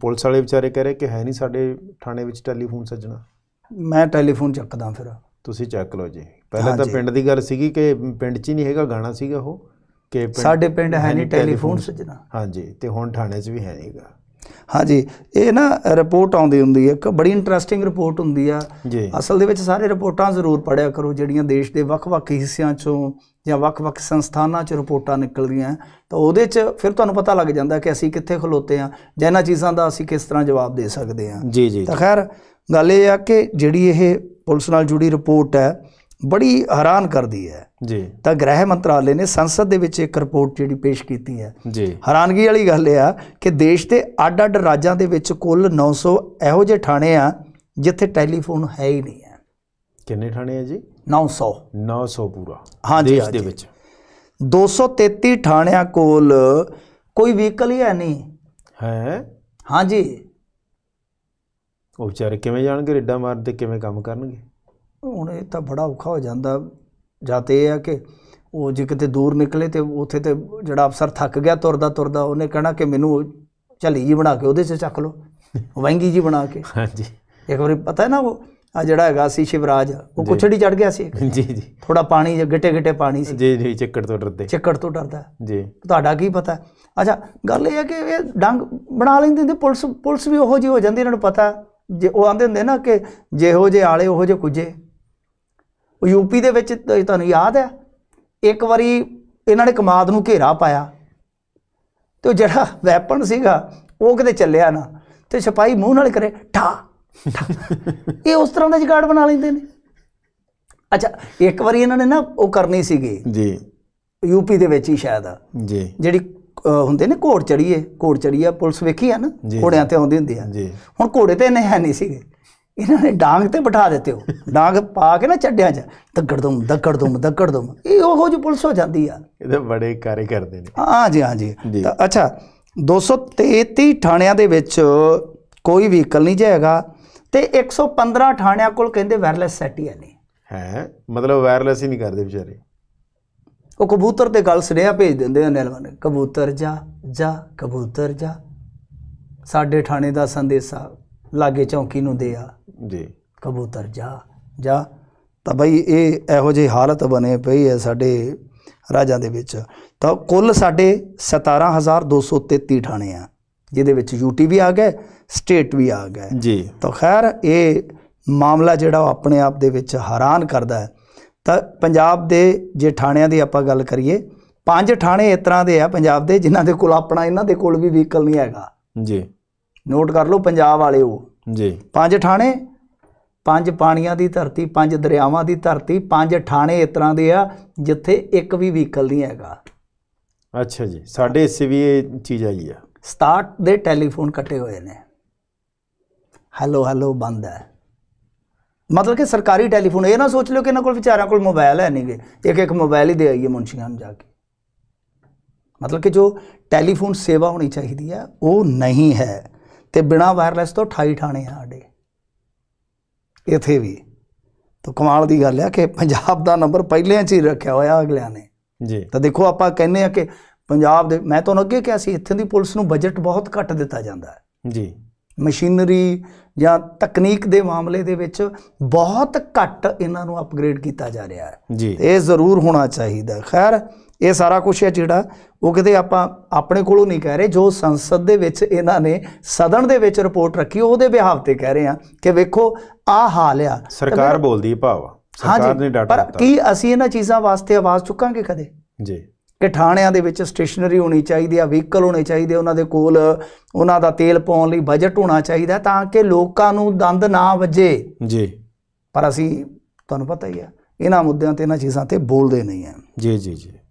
police ਵਾਲੇ ਵਿਚਾਰੇ ਕਹਿ ਰਹੇ ਕਿ ਹੈ ਨਹੀਂ ਸਾਡੇ ਥਾਣੇ ਵਿੱਚ ਟੈਲੀਫੋਨ ਸੱਜਣਾ ਮੈਂ ਟੈਲੀਫੋਨ ਚੱਕਦਾ ਫਿਰ ਤੁਸੀਂ ਚੱਕ ਲਓ ਜੀ ਪਹਿਲਾਂ ਤਾਂ ਪਿੰਡ ਦੀ ਗੱਲ ਸੀਗੀ ਕਿ ਪਿੰਡ 'ਚ ਹੀ ਨਹੀਂ ਹੈਗਾ ਗਾਣਾ ਸੀਗਾ ਉਹ ਕਿ ਸਾਡੇ ਪਿੰਡ ਹੈ ਨਹੀਂ ਟੈਲੀਫੋਨ ਸੱਜਣਾ ਹਾਂਜੀ ਤੇ ਹੁਣ ਥਾਣੇ 'ਚ ਵੀ ਹੈ ਨਹੀਂਗਾ ਹਾਂਜੀ ਇਹ ਨਾ ਰਿਪੋਰਟ ਆਉਂਦੀ ਹੁੰਦੀ ਹੈ ਇੱਕ ਬੜੀ ਇੰਟਰਸਟਿੰਗ ਰਿਪੋਰਟ ਹੁੰਦੀ ਆ ਅਸਲ ਦੇ ਵਿੱਚ ਸਾਰੇ ਰਿਪੋਰਟਾਂ ਜ਼ਰੂਰ ਪੜਿਆ ਕਰੋ ਜਿਹੜੀਆਂ ਦੇਸ਼ ਦੇ ਵੱਖ-ਵੱਖ ਹਿੱਸਿਆਂ 'ਚੋਂ ਜਾਂ ਵੱਖ-ਵੱਖ ਸੰਸਥਾਨਾਂ 'ਚ ਰਿਪੋਰਟਾਂ ਨਿਕਲਦੀਆਂ ਤਾਂ ਉਹਦੇ 'ਚ ਫਿਰ ਤੁਹਾਨੂੰ ਪਤਾ ਲੱਗ ਜਾਂਦਾ ਕਿ ਅਸੀਂ ਕਿੱਥੇ ਖਲੋਤੇ ਆ ਜਾਂ ਇਹਨਾਂ ਚੀਜ਼ਾਂ ਦਾ ਅਸੀਂ ਕਿਸ ਤਰ੍ਹਾਂ ਜਵਾਬ ਦੇ ਸਕਦੇ ਆ ਜੀ ਜੀ ਤਾਂ ਖੈਰ ਗੱਲ ਇਹ ਆ ਕਿ ਜਿਹੜੀ ਇਹ ਪੁਲਿਸ ਨਾਲ ਜੁੜੀ ਰਿਪੋਰਟ ਹੈ ਬੜੀ ਹੈਰਾਨ ਕਰਦੀ ਹੈ ਜੀ ਤਾਂ ਗ੍ਰਹਿ ਮੰਤਰਾਲੇ ਨੇ ਸੰਸਦ ਦੇ ਵਿੱਚ ਇੱਕ ਰਿਪੋਰਟ ਜਿਹੜੀ ਪੇਸ਼ ਕੀਤੀ ਹੈ ਜੀ ਹੈਰਾਨਗੀ ਵਾਲੀ ਗੱਲ ਇਹ ਆ ਕਿ ਦੇਸ਼ ਦੇ ਅੱਡ-ਅੱਡ ਰਾਜਾਂ ਦੇ ਵਿੱਚ ਕੁੱਲ 900 ਇਹੋ ਜਿਹੇ ਥਾਣੇ ਆ ਜਿੱਥੇ ਟੈਲੀਫੋਨ ਹੈ ਹੀ ਨਹੀਂ ਕਿੰਨੇ ਥਾਣੇ ਆ ਜੀ 900 900 ਪੂਰਾ ਹਾਂ ਜੀ ਦੇ ਵਿੱਚ 233 ਥਾਣਿਆਂ ਕੋਲ ਕੋਈ ਵਹੀਕਲ ਹੀ ਹੈ ਨਹੀਂ ਹੈ ਹਾਂ ਜੀ ਉਹ ਵਿਚਾਰੇ ਕਿਵੇਂ ਜਾਣਗੇ ਰੱਡਾ ਮਾਰਦੇ ਕਿਵੇਂ ਕੰਮ ਕਰਨਗੇ ਹੁਣ ਇਹ ਤਾਂ ਬੜਾ ਔਖਾ ਹੋ ਜਾਂਦਾ ਜਾਂ ਤੇ ਇਹ ਆ ਕਿ ਉਹ ਜੇ ਕਿਤੇ ਦੂਰ ਨਿਕਲੇ ਤੇ ਉੱਥੇ ਤੇ ਜਿਹੜਾ ਅਫਸਰ ਥੱਕ ਗਿਆ ਤੁਰਦਾ ਤੁਰਦਾ ਉਹਨੇ ਕਹਿਣਾ ਕਿ ਮੈਨੂੰ ਝਲੀ ਜੀ ਬਣਾ ਕੇ ਉਹਦੇ 'ਚ ਚੱਕ ਲਓ ਵਹਿੰਗੀ ਜੀ ਬਣਾ ਕੇ ਹਾਂਜੀ ਇੱਕ ਵਾਰੀ ਪਤਾ ਹੈ ਨਾ ਉਹ ਆ ਜਿਹੜਾ ਹੈਗਾ ਸੀ ਸ਼ਿਵਰਾਜ ਉਹ ਕੁਛੜੀ ਚੜ ਗਿਆ ਸੀ ਜੀ ਜੀ ਥੋੜਾ ਪਾਣੀ ਜਿਹਾ ਗਿੱਟੇ ਗਿੱਟੇ ਪਾਣੀ ਸੀ ਜੀ ਜੀ ਚੱਕੜ ਤੋਂ ਡਰਦੇ ਚੱਕੜ ਤੋਂ ਡਰਦਾ ਜੀ ਤੁਹਾਡਾ ਕੀ ਪਤਾ ਅੱਛਾ ਗੱਲ ਇਹ ਹੈ ਕਿ ਇਹ ਡੰਗ ਬਣਾ ਲੈਂਦੇ ਨੇ ਪੁਲਿਸ ਪੁਲਿਸ ਵੀ ਉਹੋ ਜਿਹੀ ਹੋ ਜਾਂਦੀ ਇਹਨਾਂ ਨੂੰ ਪਤਾ ਜੇ ਉਹ ਆਂਦੇ ਹੁੰਦੇ ਨਾ ਕਿ ਜਿਹੋ ਜੇ ਆਲੇ ਉਹੋ ਜੇ ਕੁਝੇ ਉਹ ਯੂਪੀ ਦੇ ਵਿੱਚ ਤੁਹਾਨੂੰ ਯਾਦ ਹੈ ਇੱਕ ਵਾਰੀ ਇਹਨਾਂ ਨੇ ਕਮਾਦ ਨੂੰ ਘੇਰਾ ਪਾਇਆ ਤੇ ਜਿਹੜਾ ਵੈਪਨ ਸੀਗਾ ਉਹ ਕਿਤੇ ਚੱਲਿਆ ਨਾ ਤੇ ਸਿਪਾਈ ਮੂੰਹ ਨਾਲ ਕਰੇ ਠਾ ਇਹ ਉਸ ਤਰ੍ਹਾਂ ਦਾ ਜਗਾੜ ਬਣਾ ਲੈਂਦੇ ਨੇ ਅੱਛਾ ਇੱਕ ਵਾਰੀ ਇਹਨਾਂ ਨੇ ਨਾ ਉਹ ਕਰਨੀ ਸੀਗੀ ਜੀ ਯੂਪੀ ਦੇ ਵਿੱਚ ਹੀ ਸ਼ਾਇਦ ਆ ਜੀ ਜਿਹੜੀ ਹੁੰਦੇ ਨੇ ਘੋੜ ਚੜੀਏ ਘੋੜ ਚੜੀਆ ਪੁਲਿਸ ਵੇਖੀ ਆ ਨਾ ਘੋੜਿਆਂ ਤੇ ਆਉਂਦੀ ਹੁੰਦੀ ਆ ਜੀ ਹੁਣ ਘੋੜੇ ਤੇ ਇਹਨੇ ਹੈ ਨਹੀਂ ਸੀਗੇ ਇਹਨਾਂ ਨੇ ਡਾਂਗ ਤੇ ਬਿਠਾ ਦਿੱਤੇ ਉਹ ਡਾਂਗ ਪਾ ਕੇ ਨਾ ਛੱਡਿਆ ਜਾ ਧੱਕੜ ਦੁਮ ਧੱਕੜ ਦੁਮ ਧੱਕੜ ਦੁਮ ਇਹ ਉਹੋ ਜਿਹੀ ਪੁਲਿਸ ਹੋ ਜਾਂਦੀ ਆ ਇਹਦੇ ਬੜੇ ਕਾਰੇ ਕਰਦੇ ਨੇ ਹਾਂ ਜੀ ਹਾਂ ਜੀ ਅੱਛਾ 233 ਥਾਣਿਆਂ ਦੇ ਵਿੱਚ ਕੋਈ ਵਹੀਕਲ ਨਹੀਂ ਜਾਏਗਾ ਤੇ 115 ਥਾਣਿਆਂ ਕੋਲ ਕਹਿੰਦੇ ਵਾਇਰਲੈਸ ਸੈੱਟ ਹੀ ਨਹੀਂ ਹੈ ਮਤਲਬ ਵਾਇਰਲੈਸ ਹੀ ਨਹੀਂ ਕਰਦੇ ਵਿਚਾਰੇ ਉਹ ਕਬੂਤਰ ਤੇ ਗੱਲ ਸੁਨੇਹਾ ਭੇਜ ਦਿੰਦੇ ਆ ਨਿਲਵਨ ਕਬੂਤਰ ਜਾ ਜਾ ਕਬੂਤਰ ਜਾ ਸਾਡੇ ਥਾਣੇ ਦਾ ਸੰਦੇਸ਼ਾ ਲਾਗੇ ਚੌਂਕੀ ਨੂੰ ਦੇ ਆ ਜੀ ਕਬੂਤਰ ਜਾ ਜਾ ਤਾਂ ਬਈ ਇਹ ਇਹੋ ਜਿਹੀ ਹਾਲਤ ਬਣੇ ਪਈ ਹੈ ਸਾਡੇ ਰਾਜਾਂ ਦੇ ਵਿੱਚ ਤਾਂ ਕੁੱਲ ਸਾਡੇ 17233 ਥਾਣੇ ਆ ਜਿਹਦੇ ਵਿੱਚ ਯੂਟੀ ਵੀ ਆ ਗਿਆ ਸਟੇਟ ਵੀ ਆ ਗਿਆ ਜੀ ਤਾਂ ਖੈਰ ਇਹ ਮਾਮਲਾ ਜਿਹੜਾ ਉਹ ਆਪਣੇ ਆਪ ਦੇ ਵਿੱਚ ਹੈਰਾਨ ਕਰਦਾ ਹੈ ਤਾਂ ਪੰਜਾਬ ਦੇ ਜੇ ਥਾਣਿਆਂ ਦੀ ਆਪਾਂ ਗੱਲ ਕਰੀਏ ਪੰਜ ਥਾਣੇ ਇਸ ਤਰ੍ਹਾਂ ਦੇ ਆ ਪੰਜਾਬ ਦੇ ਜਿਨ੍ਹਾਂ ਦੇ ਕੋਲ ਆਪਣਾ ਇਹਨਾਂ ਦੇ ਕੋਲ ਵੀ ਵਹੀਕਲ ਨਹੀਂ ਹੈਗਾ ਜੀ ਨੋਟ ਕਰ ਲਓ ਪੰਜਾਬ ਵਾਲੇ ਉਹ ਜੀ ਪੰਜ ਥਾਣੇ ਪੰਜ ਪਾਣੀਆਂ ਦੀ ਧਰਤੀ ਪੰਜ ਦਰਿਆਵਾਂ ਦੀ ਧਰਤੀ ਪੰਜ ਥਾਣੇ ਇਸ ਤਰ੍ਹਾਂ ਦੇ ਆ ਜਿੱਥੇ ਇੱਕ ਵੀ ਵਹੀਕਲ ਨਹੀਂ ਹੈਗਾ ਅੱਛਾ ਜੀ ਸਾਡੇ ਹਿੱਸੇ ਵੀ ਇਹ ਚੀਜ਼ ਆਈ ਆ 67 ਦੇ ਟੈਲੀਫੋਨ ਕੱਟੇ ਹੋਏ ਨੇ ਹੈਲੋ ਹੈਲੋ ਬੰਦ ਹੈ ਮਤਲਬ ਕਿ ਸਰਕਾਰੀ ਟੈਲੀਫੋਨ ਇਹ ਨਾ ਸੋਚ ਲਿਓ ਕਿ ਇਹਨਾਂ ਕੋਲ ਵਿਚਾਰਿਆਂ ਕੋਲ ਮੋਬਾਈਲ ਹੈ ਨਹੀਂਗੇ ਇੱਕ ਇੱਕ ਮੋਬਾਈਲ ਹੀ ਦੇ ਆਈਏ ਮੁੰਸ਼ੀਆਂ ਨੂੰ ਜਾ ਕੇ ਮਤਲਬ ਕਿ ਜੋ ਟੈਲੀਫੋਨ ਸੇਵਾ ਹੋਣੀ ਚਾਹੀਦੀ ਹੈ ਉਹ ਨਹੀਂ ਹੈ ਤੇ ਬਿਨਾ ਵਾਇਰਲੈਸ ਤੋਂ 28 ਥਾਣੇ ਆ ਸਾਡੇ ਇੱਥੇ ਵੀ ਤਾਂ ਕਮਾਲ ਦੀ ਗੱਲ ਹੈ ਕਿ ਪੰਜਾਬ ਦਾ ਨੰਬਰ ਪਹਿਲਿਆਂ ਚ ਹੀ ਰੱਖਿਆ ਹੋਇਆ ਅਗਲਿਆਂ ਨੇ ਜੀ ਤਾਂ ਦੇਖੋ ਆਪਾਂ ਕਹਿੰਦੇ ਆ ਕਿ ਪੰਜਾਬ ਦੇ ਮੈਂ ਤੁਹਾਨੂੰ ਅੱਗੇ ਕਿਹਾ ਸੀ ਇੱਥੇ ਦੀ ਪੁਲਿਸ ਨੂੰ ਬਜਟ ਬਹੁਤ ਘੱਟ ਦਿੱਤਾ ਜਾਂਦਾ ਹੈ ਜੀ ਮਸ਼ੀਨਰੀ ਜਾਂ ਤਕਨੀਕ ਦੇ ਮਾਮਲੇ ਦੇ ਵਿੱਚ ਬਹੁਤ ਘੱਟ ਇਹਨਾਂ ਨੂੰ ਅਪਗ੍ਰੇਡ ਕੀਤਾ ਜਾ ਰਿਹਾ ਹੈ ਜੀ ਇਹ ਜ਼ਰੂਰ ਹੋਣਾ ਚਾਹੀਦਾ ਖੈਰ ਇਹ ਸਾਰਾ ਕੁਝ ਹੈ ਜਿਹੜਾ ਉਹ ਕਿਤੇ ਆਪਾਂ ਆਪਣੇ ਕੋਲੋਂ ਨਹੀਂ ਕਹਿ ਰਹੇ ਜੋ ਸੰਸਦ ਦੇ ਵਿੱਚ ਇਹਨਾਂ ਨੇ ਸਦਨ ਦੇ ਵਿੱਚ ਰਿਪੋਰਟ ਰੱਖੀ ਉਹਦੇ ਬਿਹਾਵ ਤੇ ਕਹਿ ਰਹੇ ਆ ਕਿ ਵੇਖੋ ਆ ਹਾਲ ਆ ਸਰਕਾਰ ਬੋਲਦੀ ਭਾਵਾ ਸਰਕਾਰ ਨੇ ਡਾਟਾ ਪਰ ਕੀ ਅਸੀਂ ਇਹਨਾਂ ਚੀਜ਼ਾਂ ਵਾਸਤੇ ਆਵਾਜ਼ ਚੁੱਕਾਂਗੇ ਕਦੇ ਜੀ ਕਿ ਥਾਣਿਆਂ ਦੇ ਵਿੱਚ ਸਟੇਸ਼ਨਰੀ ਹੋਣੀ ਚਾਹੀਦੀ ਆ ਵਹੀਕਲ ਹੋਣੇ ਚਾਹੀਦੇ ਉਹਨਾਂ ਦੇ ਕੋਲ ਉਹਨਾਂ ਦਾ ਤੇਲ ਪਾਉਣ ਲਈ ਬਜਟ ਹੋਣਾ ਚਾਹੀਦਾ ਤਾਂ ਕਿ ਲੋਕਾਂ ਨੂੰ ਦੰਦ ਨਾ ਵੱਜੇ ਜੀ ਪਰ ਅਸੀਂ ਤੁਹਾਨੂੰ ਪਤਾ ਹੀ ਆ ਇਹਨਾਂ ਮੁੱਦਿਆਂ ਤੇ ਇਹਨਾਂ ਚੀਜ਼ਾਂ ਤੇ ਬੋਲਦੇ ਨਹੀਂ ਆ ਜੀ ਜੀ ਜੀ